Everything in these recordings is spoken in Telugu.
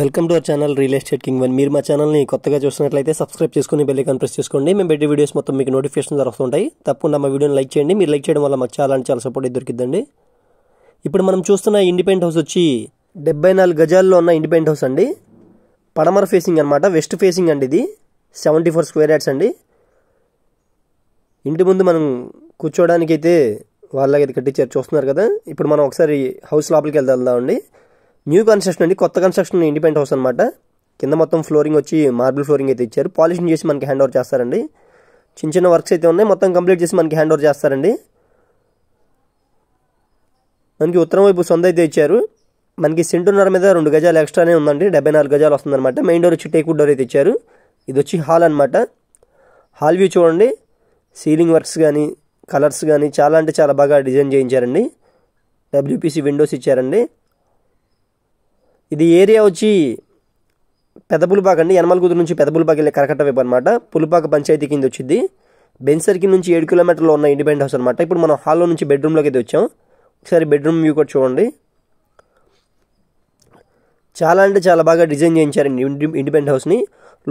welcome to our channel real estate king one మీరు మా ఛానల్ని కొత్తగా చూసినట్లయితే సబ్స్క్రైబ్ చేసుకుని బెల్లి ప్రెస్ చేసుకోండి మేము పెట్టే వీడియోస్ మొత్తం మీకు నోటిఫికేషన్ దొరుకుతుంటాయి తప్పకుండా మా వీడియోని లైక్ చేయండి మీరు లైక్ చేయడం వల్ల మాకు చాలా చాలా సపోర్ట్ దొరికిద్దండి ఇప్పుడు మనం చూస్తున్న ఇండిపెండెంట్ హౌస్ వచ్చి డెబ్బై నాలుగు గజాల్లో ఉన్న ఇండిపెండెంట్ హౌస్ అండి పడమర ఫేసింగ్ అనమాట వెస్ట్ ఫేసింగ్ అండి ఇది సెవెంటీ ఫోర్ స్క్వేర్ యార్డ్స్ అండి ఇంటి ముందు మనం కూర్చోవడానికి అయితే వాళ్ళకైతే కట్టించారు చూస్తున్నారు కదా ఇప్పుడు మనం ఒకసారి హౌస్ లోపలికి వెళ్దాం అండి న్యూ కన్స్ట్రక్షన్ అండి కొత్త కన్స్ట్రక్షన్ ఇండిపెండెంట్ హౌస్ అనమాట కింద మొత్తం ఫ్లోరింగ్ వచ్చి మార్బుల్ ఫ్లోరింగ్ అయితే ఇచ్చారు పాలిషింగ్ చేసి మనకి హ్యాండ్ ఓవర్ చేస్తారండి చిన్న చిన్న వర్క్స్ అయితే ఉన్నాయి మొత్తం కంప్లీట్ చేసి మనకి హ్యాండ్ ఓవర్ చేస్తారండి మనకి ఉత్తరం వైపు సొంత అయితే ఇచ్చారు మనకి సెంటున్నర మీద రెండు గజాలు ఎక్స్ట్రానే ఉందండి డెబ్బై నాలుగు గజాలు వస్తుందన్నమాట మెయిన్ డోర్ వచ్చి టేక్ డోర్ అయితే ఇచ్చారు ఇది వచ్చి హాల్ అనమాట హాల్ వ్యూ చూడండి సీలింగ్ వర్క్స్ కానీ కలర్స్ కానీ చాలా అంటే చాలా బాగా డిజైన్ చేయించారండి డబ్ల్యూపీసీ విండోస్ ఇచ్చారండి ఇది ఏరియా వచ్చి పెదపులిపాక అండి యనమలగుదు నుంచి పెదపులిపాక వెళ్ళి కరకట్ట వైపు అనమాట పులిపాక పంచాయతీ కింద వచ్చింది బెన్సర్కి నుంచి ఏడు కిలోమీటర్లో ఉన్న ఇండిపెండెంట్ హౌస్ అనమాట ఇప్పుడు మనం హాల్లో నుంచి బెడ్రూమ్లోకి అయితే వచ్చాం ఒకసారి బెడ్రూమ్ వ్యూ కూడా చూడండి చాలా అంటే చాలా బాగా డిజైన్ చేయించారండి ఇండి ఇండిపెండెంట్ హౌస్ని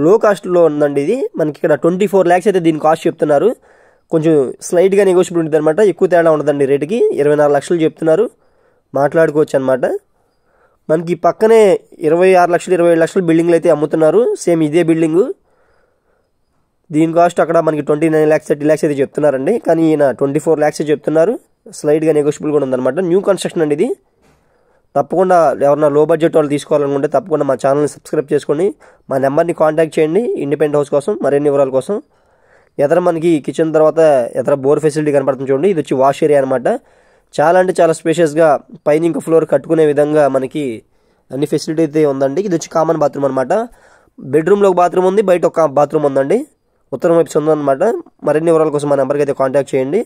లో కాస్ట్లో ఉందండి ఇది మనకి ఇక్కడ ట్వంటీ ఫోర్ ల్యాక్స్ అయితే దీని కాస్ట్ చెప్తున్నారు కొంచెం స్లైట్గా నెగోషియబుల్ ఉంటుంది అనమాట ఎక్కువ తేడా ఉండదండి రేటుకి ఇరవై నాలుగు లక్షలు చెప్తున్నారు మాట్లాడుకోవచ్చు అనమాట మనకి పక్కనే ఇరవై ఆరు లక్షలు ఇరవై ఏడు లక్షలు బిల్డింగ్లు అయితే అమ్ముతున్నారు సేమ్ ఇదే బిల్డింగు దీని కాస్ట్ అక్కడ మనకి twenty nine lakhs thirty lakhs అయితే చెప్తున్నారండి కానీ ఈయన ట్వంటీ ఫోర్ ల్యాక్స్ చెప్తున్నారు స్లైడ్గా నెగోషియబుల్ కూడా ఉందన్నమాట న్యూ కన్స్ట్రక్షన్ అండి ఇది తప్పకుండా ఎవరన్నా లో బడ్జెట్ వాళ్ళు తీసుకోవాలనుకుంటే తప్పకుండా మా ఛానల్ని సబ్స్క్రైబ్ చేసుకొని మా నెంబర్ని కాంటాక్ట్ చేయండి ఇండిపెండెంట్ హౌస్ కోసం మరిన్ని వివరాల కోసం ఎదర మనకి కిచెన్ తర్వాత ఎదర బోర్ ఫెసిలిటీ కనపడుతుంది చూడండి ఇది వచ్చి వాష్ ఏరియా అనమాట చాలా అంటే చాలా స్పేషియస్గా పైన ఇంకో ఫ్లోర్ కట్టుకునే విధంగా మనకి అన్ని ఫెసిలిటీ అయితే ఉందండి ఇది వచ్చి కామన్ బాత్రూమ్ అనమాట బెడ్రూమ్లో ఒక బాత్రూమ్ ఉంది బయట ఒక బాత్రూమ్ ఉందండి ఉత్తరం వైపు ఉందన్నమాట మరిన్ని వివరాల కోసం మా నెంబర్కి అయితే కాంటాక్ట్ చేయండి